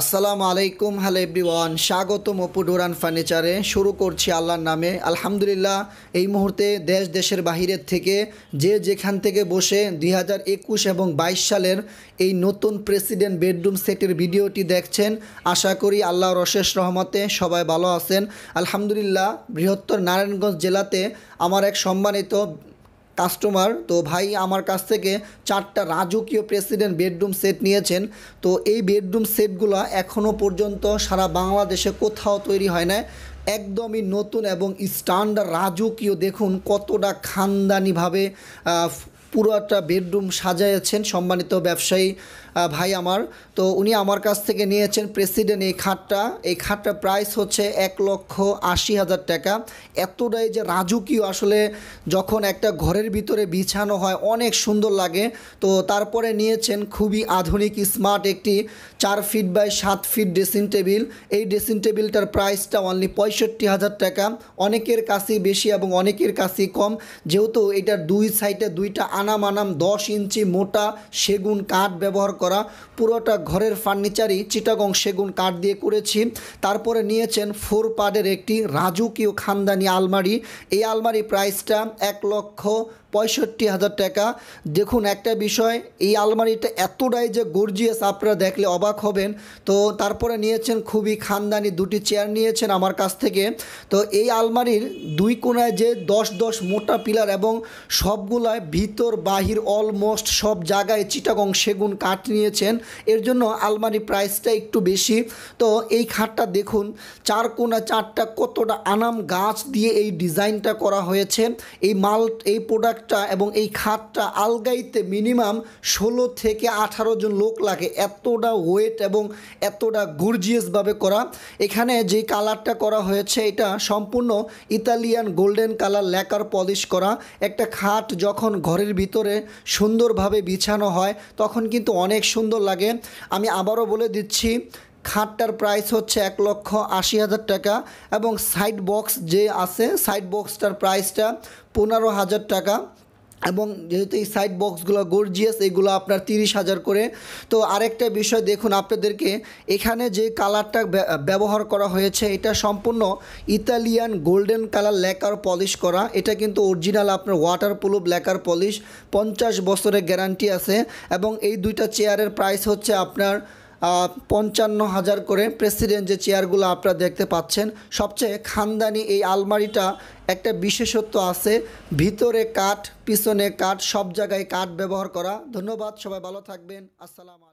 আসসালামু আলাইকুম hello everyone স্বাগতম অপু ডোরান ফার্নিচারে শুরু করছি আল্লাহর নামে আলহামদুলিল্লাহ এই মুহূর্তে দেশ দেশের বাহিরের থেকে যে যেখান থেকে বসে দুই এবং ২২ সালের এই নতুন প্রেসিডেন্ট বেডরুম সেটের ভিডিওটি দেখছেন আশা করি আল্লাহ রশেষ রহমতে সবাই ভালো আছেন আলহামদুলিল্লাহ বৃহত্তর নারায়ণগঞ্জ জেলাতে আমার এক সম্মানিত কাস্টমার তো ভাই আমার কাছ থেকে চারটা রাজকীয় প্রেসিডেন্ট বেডরুম সেট নিয়েছেন তো এই বেডরুম সেটগুলো এখনও পর্যন্ত সারা বাংলাদেশে কোথাও তৈরি হয় না একদমই নতুন এবং স্ট্যান্ডার্ড রাজকীয় দেখুন কতটা খানদানিভাবে পুরো একটা বেডরুম সাজাইয়েছেন সম্মানিত ব্যবসায়ী ভাই আমার তো উনি আমার কাছ থেকে নিয়েছেন প্রেসিডেন্ট এই খাটটা এই খাটটা প্রাইস হচ্ছে এক লক্ষ আশি হাজার টাকা এতটাই যে রাজুকীয় আসলে যখন একটা ঘরের ভিতরে বিছানো হয় অনেক সুন্দর লাগে তো তারপরে নিয়েছেন খুবই আধুনিক স্মার্ট একটি চার ফিট বাই সাত ফিট ড্রেসিং টেবিল এই ড্রেসিং টেবিলটার প্রাইসটা অনলি পঁয়ষট্টি হাজার টাকা অনেকের কাছে বেশি এবং অনেকের কাছে কম যেহেতু এটা দুই সাইডে দুইটা আনাম আনাম দশ ইঞ্চি মোটা সেগুন কাঠ ব্যবহার করা পুরোটা ঘরের ফার্নিচারই চিটাগং সেগুন কাঠ দিয়ে করেছি তারপরে নিয়েছেন ফোর পাডের একটি রাজুকীয় খানদানি আলমারি এই আলমারি প্রাইসটা এক লক্ষ পঁয়ষট্টি হাজার টাকা দেখুন একটা বিষয় এই আলমারিটা এতটাই যে গর্জিয়াস আপনারা দেখলে অবাক হবেন তো তারপরে নিয়েছেন খুবই খানদানি দুটি চেয়ার নিয়েছেন আমার কাছ থেকে তো এই আলমারির দুই কোনায় যে দশ দশ মোটা পিলার এবং সবগুলায় ভিতর ভিতর বাহির অলমোস্ট সব জায়গায় চিটাগং সেগুন কাঠ নিয়েছেন এর জন্য আলমারি প্রাইসটা একটু বেশি তো এই খাটটা দেখুন চার কোনা চারটা কতটা আনাম গাছ দিয়ে এই ডিজাইনটা করা হয়েছে এই মাল এই প্রোডাক্টটা এবং এই খাটটা আলগাইতে মিনিমাম ষোলো থেকে আঠারো জন লোক লাগে এতটা ওয়েট এবং এতটা গর্জিয়াসভাবে করা এখানে যে কালারটা করা হয়েছে এটা সম্পূর্ণ Italian golden colour lacquer polish করা একটা খাট যখন ঘরের ভিতরে সুন্দরভাবে বিছানো হয় তখন কিন্তু অনেক সুন্দর লাগে আমি আবারও বলে দিচ্ছি খাটটার প্রাইস হচ্ছে এক লক্ষ আশি হাজার টাকা এবং সাইড বক্স যে আছে সাইড বক্সটার প্রাইসটা পনেরো হাজার টাকা এবং যেহেতু এই সাইড বক্সগুলো গর্জিয়াস এগুলো আপনার তিরিশ হাজার করে তো আরেকটা বিষয় দেখুন আপনাদেরকে এখানে যে কালারটা ব্যবহার করা হয়েছে এটা সম্পূর্ণ Italian golden colour lacquer polish করা এটা কিন্তু অরিজিনাল আপনার ওয়াটার প্রুফ লেকার পলিশ পঞ্চাশ বছরের গ্যারান্টি আছে এবং এই দুইটা চেয়ারের প্রাইস হচ্ছে আপনার পঞ্চান্ন হাজার করে প্রেসিডেন্ট যে চেয়ারগুলো আপনারা দেখতে পাচ্ছেন সবচেয়ে খানদানি এই আলমারিটা একটা বিশেষত্ব আছে ভিতরে কাঠ পিছনে কাঠ সব জায়গায় কাঠ ব্যবহার করা ধন্যবাদ সবাই ভালো থাকবেন আসসালাম